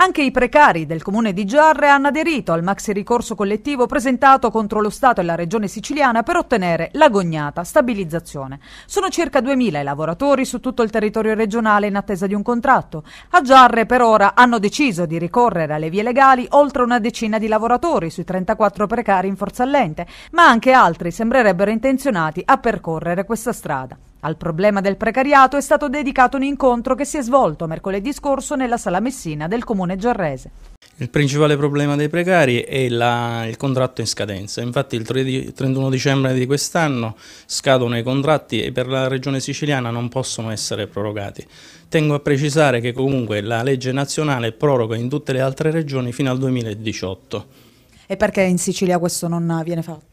Anche i precari del comune di Giarre hanno aderito al maxi ricorso collettivo presentato contro lo Stato e la regione siciliana per ottenere l'agognata stabilizzazione. Sono circa 2.000 i lavoratori su tutto il territorio regionale in attesa di un contratto. A Giarre per ora hanno deciso di ricorrere alle vie legali oltre una decina di lavoratori sui 34 precari in forza allente, ma anche altri sembrerebbero intenzionati a percorrere questa strada. Al problema del precariato è stato dedicato un incontro che si è svolto mercoledì scorso nella Sala Messina del Comune Giarrese. Il principale problema dei precari è la, il contratto in scadenza, infatti il 31 dicembre di quest'anno scadono i contratti e per la regione siciliana non possono essere prorogati. Tengo a precisare che comunque la legge nazionale proroga in tutte le altre regioni fino al 2018. E perché in Sicilia questo non viene fatto?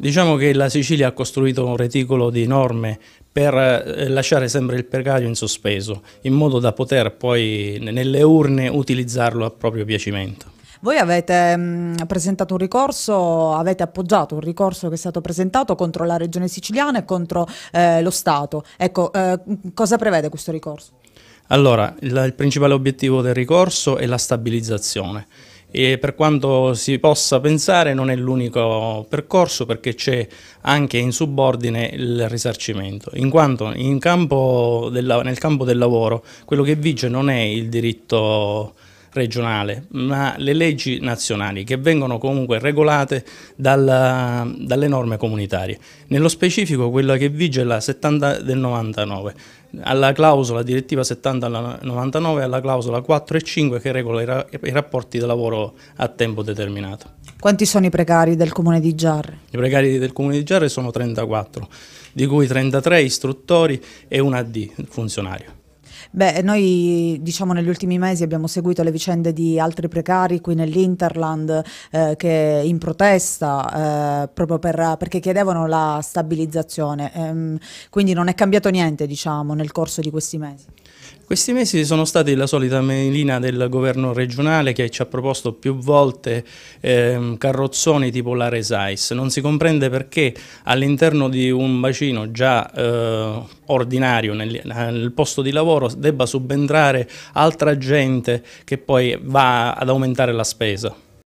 Diciamo che la Sicilia ha costruito un reticolo di norme per eh, lasciare sempre il precario in sospeso, in modo da poter poi nelle urne utilizzarlo a proprio piacimento. Voi avete mh, mm, presentato un ricorso, avete appoggiato un ricorso che è stato presentato contro la regione siciliana e contro eh, lo Stato. Ecco, eh, cosa prevede questo ricorso? Allora, il, il principale obiettivo del ricorso è la stabilizzazione. E per quanto si possa pensare non è l'unico percorso perché c'è anche in subordine il risarcimento, in quanto in campo del, nel campo del lavoro quello che vige non è il diritto regionale, ma le leggi nazionali che vengono comunque regolate dalla, dalle norme comunitarie. Nello specifico quella che vige è la 70 del 99, alla clausola direttiva 70 del 99 e alla clausola 4 e 5 che regola i, ra i rapporti di lavoro a tempo determinato. Quanti sono i precari del comune di Giarre? I precari del comune di Giarre sono 34, di cui 33 istruttori e un AD funzionario. Beh, noi diciamo negli ultimi mesi abbiamo seguito le vicende di altri precari qui nell'Interland eh, che in protesta eh, proprio per, perché chiedevano la stabilizzazione. Ehm, quindi non è cambiato niente diciamo nel corso di questi mesi. Questi mesi sono stati la solita melina del governo regionale che ci ha proposto più volte eh, carrozzoni tipo l'Aresais. Non si comprende perché all'interno di un bacino già eh, ordinario nel, nel, posto di lavoro debba subentrare altra gente che poi va ad aumentare la spesa.